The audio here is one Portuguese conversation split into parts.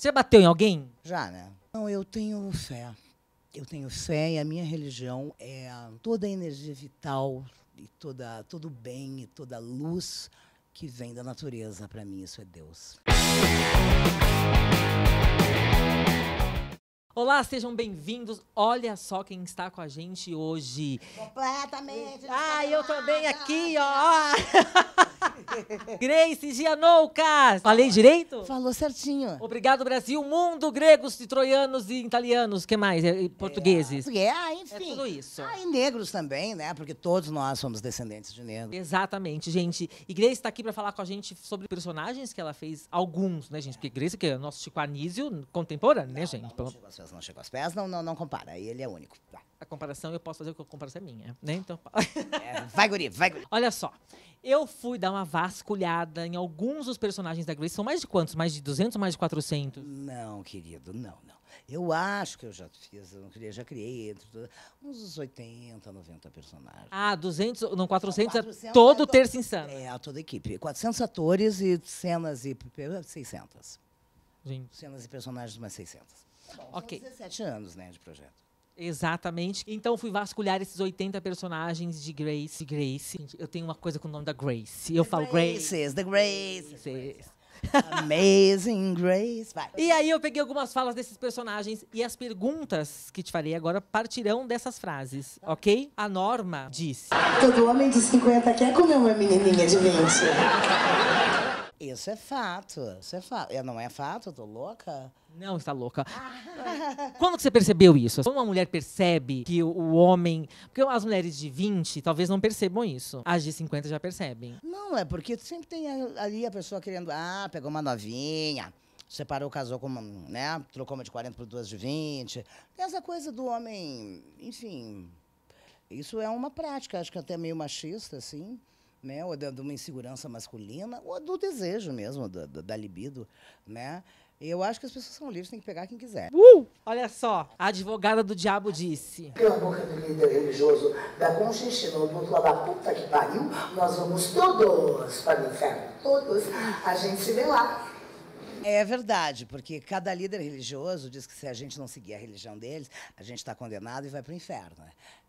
Você bateu em alguém? Já, né? Não, eu tenho fé. Eu tenho fé e a minha religião é toda a energia vital e toda todo bem e toda luz que vem da natureza. Para mim, isso é Deus. Olá, sejam bem-vindos. Olha só quem está com a gente hoje. Completamente. Ah, eu também aqui, ó. Grace Gianoukas. Falei direito? Falou certinho. Obrigado, Brasil. Mundo, gregos, e troianos e italianos. que mais? É, e é, portugueses. Ah, é, ah, enfim. É tudo isso. Ah, e negros também, né? Porque todos nós somos descendentes de negros. Exatamente, gente. E Grace está aqui para falar com a gente sobre personagens que ela fez. Alguns, né, gente? Porque Grace, que é o nosso Chico Anísio contemporâneo, né, gente? Não, não Deus, não chegou aos pés, não, não, não compara. Ele é único. Tá. A comparação, eu posso fazer o a comparação é minha, né? Então... é, vai, guri, vai, guri. Olha só, eu fui dar uma vasculhada em alguns dos personagens da Grace. São mais de quantos? Mais de 200 mais de 400? Não, querido, não, não. Eu acho que eu já fiz, eu já criei entre, uns 80, 90 personagens. Ah, 200, não, 400, não, 400 é todo é, Terça Insana. É, toda a equipe. 400 atores e cenas e 600. Gente. Cenas e personagens mais 600. Bom, 17 anos, né, de projeto. Exatamente. Então fui vasculhar esses 80 personagens de Grace. Grace. Eu tenho uma coisa com o nome da Grace. Eu the falo Grace. the Grace. Amazing Grace. Vai. E aí eu peguei algumas falas desses personagens e as perguntas que te farei agora partirão dessas frases, tá. ok? A Norma disse: Todo homem de 50 quer comer uma menininha de 20. Isso é fato, isso é fato. Eu não é fato, eu tô louca? Não, está louca. Ah. Quando que você percebeu isso? Quando uma mulher percebe que o homem. Porque as mulheres de 20 talvez não percebam isso. As de 50 já percebem. Não, é porque sempre tem ali a pessoa querendo. Ah, pegou uma novinha separou, casou com uma, né? Trocou uma de 40 por duas de 20. Essa coisa do homem, enfim, isso é uma prática, acho que até meio machista, assim né? ou de, de uma insegurança masculina, ou do desejo mesmo, da, da, da libido. Né? Eu acho que as pessoas são livres, tem que pegar quem quiser. Uh! Olha só, a advogada do diabo disse. pela boca do líder religioso da Constituição, da puta que pariu, nós vamos todos para o inferno. Todos. A gente se vê lá. É verdade, porque cada líder religioso diz que se a gente não seguir a religião deles, a gente está condenado e vai para o inferno.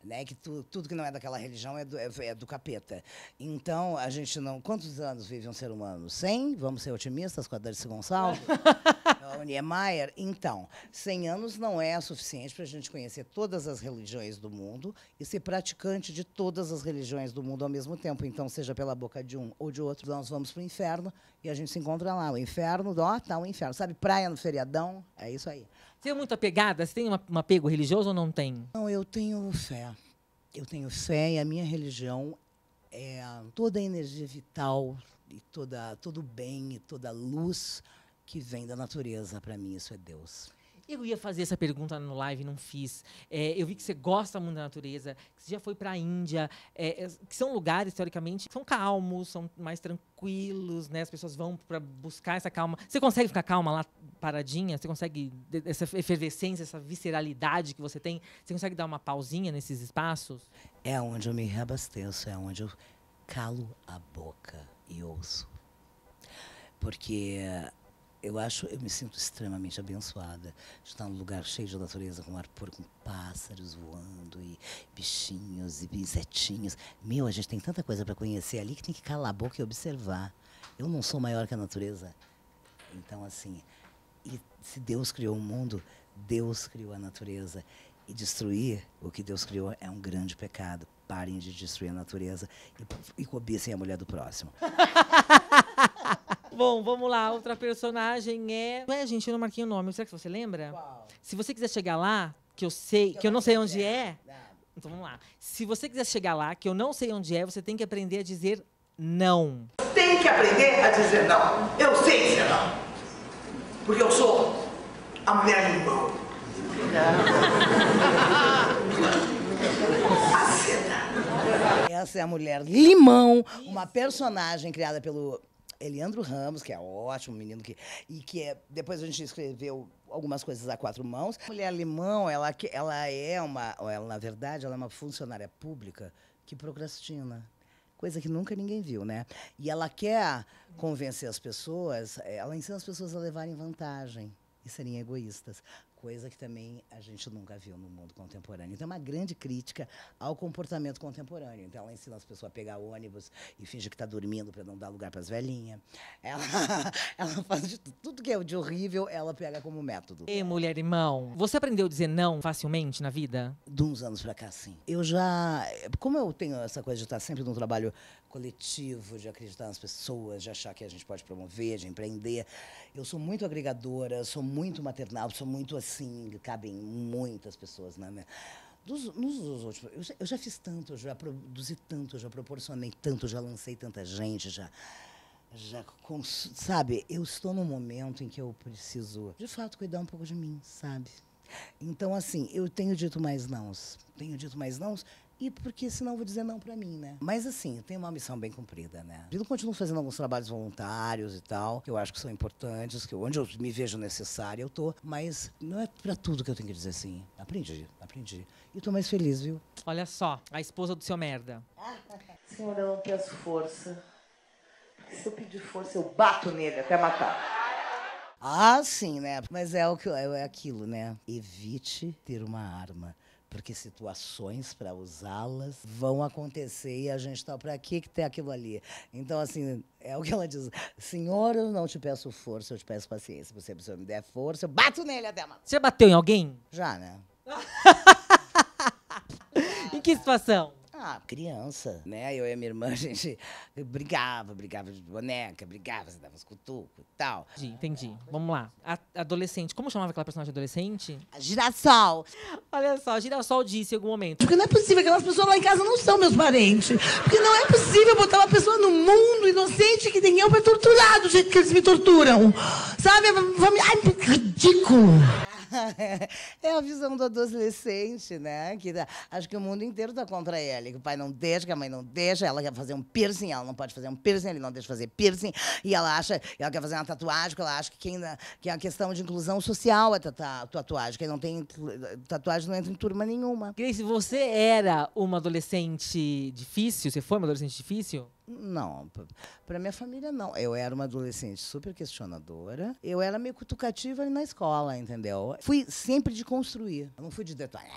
Né? Que tu, tudo que não é daquela religião é do, é, é do, capeta. Então, a gente não. Quantos anos vive um ser humano? 100? Vamos ser otimistas com a Darcy Gonçalves? O Niemeyer, então, 100 anos não é suficiente para a gente conhecer todas as religiões do mundo e ser praticante de todas as religiões do mundo ao mesmo tempo. Então, seja pela boca de um ou de outro, nós vamos para o inferno e a gente se encontra lá. O inferno, ó, tá o um inferno. Sabe, praia no feriadão? É isso aí. Você é muito apegada? Você tem um apego religioso ou não tem? Não, eu tenho fé. Eu tenho fé e a minha religião é toda a energia vital e toda, todo o bem e toda a luz que vem da natureza. Para mim, isso é Deus. Eu ia fazer essa pergunta no live, não fiz. É, eu vi que você gosta muito da natureza, que você já foi para a Índia, é, é, que são lugares, teoricamente, que são calmos, são mais tranquilos, né? As pessoas vão para buscar essa calma. Você consegue ficar calma lá, paradinha? Você consegue, essa efervescência, essa visceralidade que você tem, você consegue dar uma pausinha nesses espaços? É onde eu me reabasteço, é onde eu calo a boca e ouço. Porque eu acho, eu me sinto extremamente abençoada de estar num lugar cheio de natureza, com ar puro, com pássaros voando e bichinhos e insetinhos. Meu, a gente tem tanta coisa para conhecer ali que tem que calar a boca e observar. Eu não sou maior que a natureza. Então, assim, e se Deus criou o mundo, Deus criou a natureza. E destruir o que Deus criou é um grande pecado. Parem de destruir a natureza e, e a mulher do próximo. Bom, vamos lá. Outra personagem é. Ué, gente, eu não marquei o nome. Será que você lembra? Qual? Se você quiser chegar lá, que eu sei, que eu não sei onde é. é. Então vamos lá. Se você quiser chegar lá, que eu não sei onde é, você tem que aprender a dizer não. Tem que aprender a dizer não. Eu sei dizer não. Porque eu sou a mulher limão. Essa é a mulher limão, uma personagem criada pelo Eliandro Ramos, que é ótimo, menino que. E que é, depois a gente escreveu algumas coisas a quatro mãos. mulher Limão, ela, ela é uma. Ela, na verdade, ela é uma funcionária pública que procrastina. Coisa que nunca ninguém viu, né? E ela quer convencer as pessoas, eh, ela ensina as pessoas a levarem vantagem e serem egoístas coisa que também a gente nunca viu no mundo contemporâneo. Então, é uma grande crítica ao comportamento contemporâneo. Então, ela ensina as pessoas a pegar ônibus e finge que está dormindo para não dar lugar para as velhinhas. Ela, ela faz tudo, tudo que é de horrível, ela pega como método. E mulher irmão, você aprendeu a dizer não facilmente na vida? De uns anos para cá, sim. Eu já, como eu tenho essa coisa de estar tá sempre num trabalho coletivo, de acreditar nas pessoas, de achar que a gente pode promover, de empreender, eu sou muito agregadora, sou muito maternal, sou muito assim, sim, cabem muitas pessoas na minha. Dos, nos, dos últimos, eu já, eu já, fiz tanto, eu já produzi tanto, eu já proporcionei tanto, já lancei tanta gente, já. já cons, sabe, eu estou num momento em que eu preciso, de fato, cuidar um pouco de mim, sabe? Então, assim, eu tenho dito mais não. Tenho dito mais não e porque senão vou dizer não para mim, né? Mas assim, tem uma missão bem cumprida, né? Eu continuo fazendo alguns trabalhos voluntários e tal, que eu acho que são importantes, que onde eu me vejo necessária eu tô, mas não é para tudo que eu tenho que dizer sim. Aprendi, aprendi. E tô mais feliz, viu? Olha só, a esposa do seu merda. Senhor, eu não peço força. se eu pedir força, eu bato nele até matar. Ah, sim, né? Mas é o que é, é aquilo, né? Evite ter uma arma porque situações para usá-las vão acontecer e a gente está para aqui que tem aquilo ali. Então, assim, é o que ela diz: Senhor, eu não te peço força, eu te peço paciência. Você precisa me der força, eu bato nele até Você bateu em alguém? Já, né? em que situação? Ah, criança, né? Eu e a minha irmã, a gente brigava, brigava de boneca, brigava, você dava os cutucos e tal. Entendi, entendi. Vamos lá. A adolescente, como chamava aquela personagem adolescente? A girassol. Olha só, a Girassol disse em algum momento. Porque não é possível, aquelas pessoas lá em casa não são meus parentes. Porque não é possível botar uma pessoa no mundo inocente que tem eu pra torturar do jeito que eles me torturam. Sabe? Ai, ridículo. é a visão do adolescente, né? Que acho que o mundo inteiro está contra ele. Que o pai não deixa, que a mãe não deixa. Ela quer fazer um piercing, ela não pode fazer um piercing, ele não deixa fazer piercing. E ela acha, ela quer fazer uma tatuagem, porque ela acha que, quem, que é a questão de inclusão social é tatuagem. Quem não tem tatuagem não entra em turma nenhuma. Grace, você era uma adolescente difícil? Você foi uma adolescente difícil? Não, para minha família não. Eu era uma adolescente super questionadora. Eu era meio cutucativa ali na escola, entendeu? Fui sempre de construir. Eu não fui de detonar.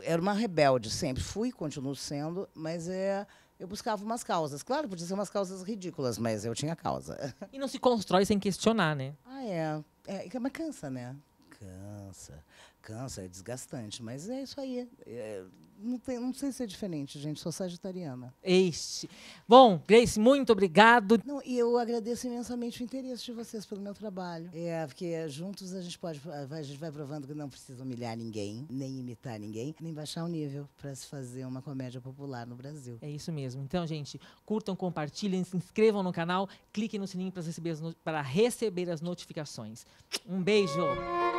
Era uma rebelde sempre. Fui, continuo sendo, mas é eu buscava umas causas. Claro, podia ser umas causas ridículas, mas eu tinha causa. E não se constrói sem questionar, né? Ah, é. é, é, é mas cansa, né? Cansa. Cansa, é desgastante, mas é isso aí. É, não, tem, não sei se é diferente, gente. Sou sagitariana. Este. Bom, Grace, muito obrigado. Não, e eu agradeço imensamente o interesse de vocês pelo meu trabalho. É, porque juntos a gente pode. A gente vai provando que não precisa humilhar ninguém, nem imitar ninguém, nem baixar o nível para se fazer uma comédia popular no Brasil. É isso mesmo. Então, gente, curtam, compartilhem, se inscrevam no canal, cliquem no sininho para receber para receber as notificações. Um beijo!